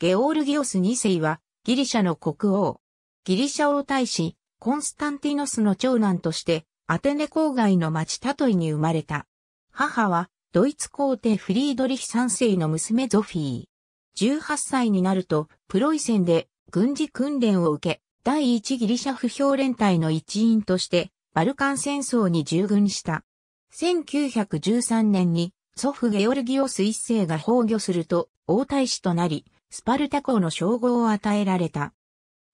ゲオールギオス2世はギリシャの国王。ギリシャ王大使、コンスタンティノスの長男として、アテネ郊外の町タトイに生まれた。母は、ドイツ皇帝フリードリヒ3世の娘ゾフィー。18歳になると、プロイセンで軍事訓練を受け、第一ギリシャ不評連隊の一員として、バルカン戦争に従軍した。1913年に、祖父ゲオルギオス一世が崩御すると、王大使となり、スパルタ校の称号を与えられた。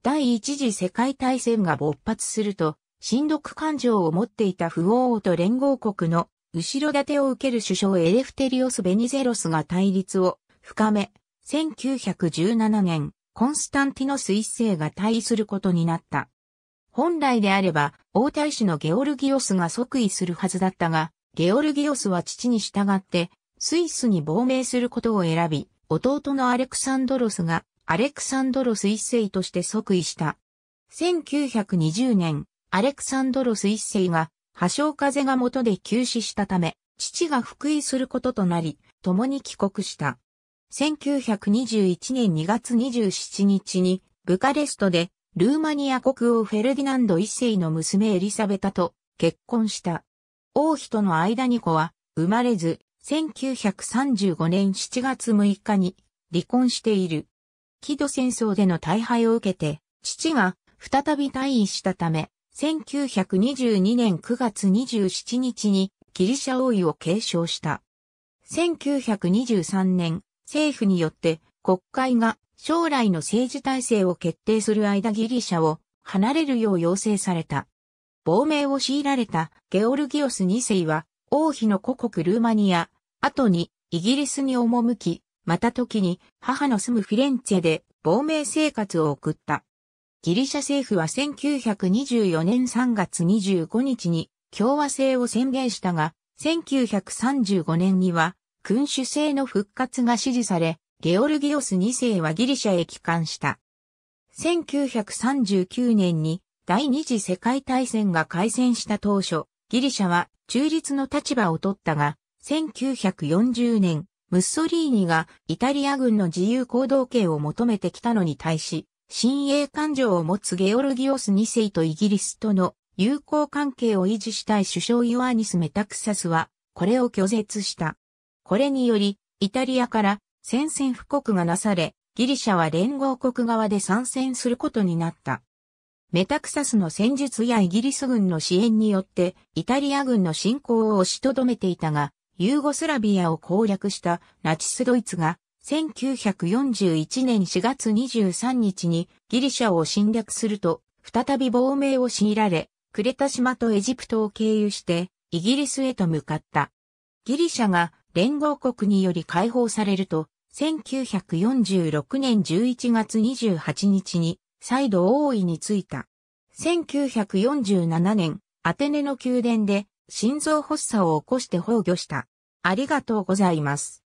第一次世界大戦が勃発すると、親独感情を持っていた不王王と連合国の後ろ盾を受ける首相エレフテリオス・ベニゼロスが対立を深め、1917年、コンスタンティノス一世が退位することになった。本来であれば、王太子のゲオルギオスが即位するはずだったが、ゲオルギオスは父に従って、スイスに亡命することを選び、弟のアレクサンドロスがアレクサンドロス一世として即位した。1920年、アレクサンドロス一世が破傷風が元で急死したため、父が復位することとなり、共に帰国した。1921年2月27日に、ブカレストで、ルーマニア国王フェルディナンド一世の娘エリサベタと結婚した。王妃との間に子は生まれず、1935年7月6日に離婚している。キド戦争での大敗を受けて、父が再び退位したため、1922年9月27日にギリシャ王位を継承した。1923年、政府によって国会が将来の政治体制を決定する間ギリシャを離れるよう要請された。亡命を強いられたゲオルギオス2世は王妃の故国ルーマニア、後にイギリスに赴き、また時に母の住むフィレンツェで亡命生活を送った。ギリシャ政府は1924年3月25日に共和制を宣言したが、1935年には君主制の復活が支持され、ゲオルギオス2世はギリシャへ帰還した。1939年に第二次世界大戦が開戦した当初、ギリシャは中立の立場を取ったが、1940年、ムッソリーニがイタリア軍の自由行動権を求めてきたのに対し、親衛感情を持つゲオルギオス2世とイギリスとの友好関係を維持したい首相ヨアニス・メタクサスは、これを拒絶した。これにより、イタリアから宣戦布告がなされ、ギリシャは連合国側で参戦することになった。メタクサスの戦術やイギリス軍の支援によって、イタリア軍の侵攻を押しとどめていたが、ユーゴスラビアを攻略したナチスドイツが1941年4月23日にギリシャを侵略すると再び亡命を強いられ、クレタ島とエジプトを経由してイギリスへと向かった。ギリシャが連合国により解放されると、1946年11月28日に再度王位に就いた。1947年、アテネの宮殿で心臓発作を起こして崩御した。ありがとうございます。